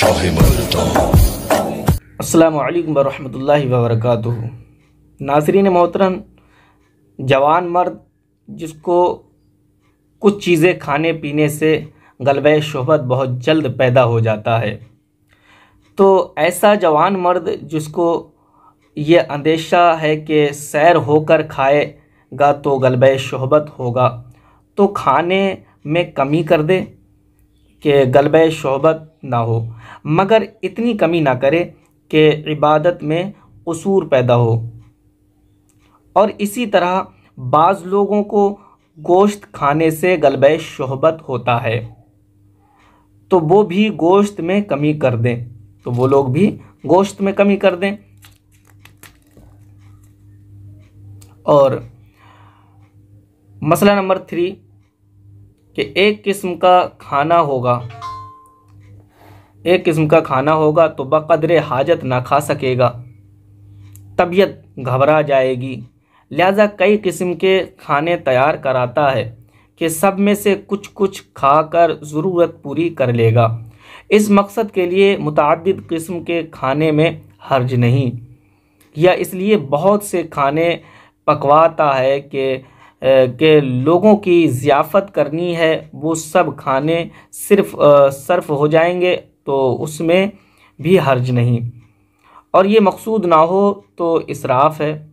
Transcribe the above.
Shah work Nasreen मोहतरम जवान मर्द जिसको कुछ चीज़ें खाने पीने से गलब शहबत बहुत जल्द पैदा हो जाता है तो ऐसा जवान मर्द जिसको ये अंदेशा है कि सैर होकर खाएगा तो गलब शहबत होगा तो खाने में कमी कर दे कि गलब शोबत ना हो मगर इतनी कमी ना करे कि इबादत में कसूर पैदा हो और इसी तरह बाज़ लोगों को गोश्त खाने से गलब शहबत होता है तो वो भी गोश्त में कमी कर दें तो वो लोग भी गोश्त में कमी कर दें और मसला नंबर थ्री कि एक किस्म का खाना होगा एक किस्म का खाना होगा तो बकदर हाजत ना खा सकेगा तबीयत घबरा जाएगी लिहाजा कई किस्म के खाने तैयार कराता है कि सब में से कुछ कुछ खाकर ज़रूरत पूरी कर लेगा इस मकसद के लिए मुतद किस्म के खाने में हर्ज नहीं या इसलिए बहुत से खाने पकवाता है कि के लोगों की ज़ियाफ़त करनी है वो सब खाने सिर्फ सर्फ हो जाएंगे तो उसमें भी हर्ज नहीं और ये मकसूद ना हो तो इसराफ़ है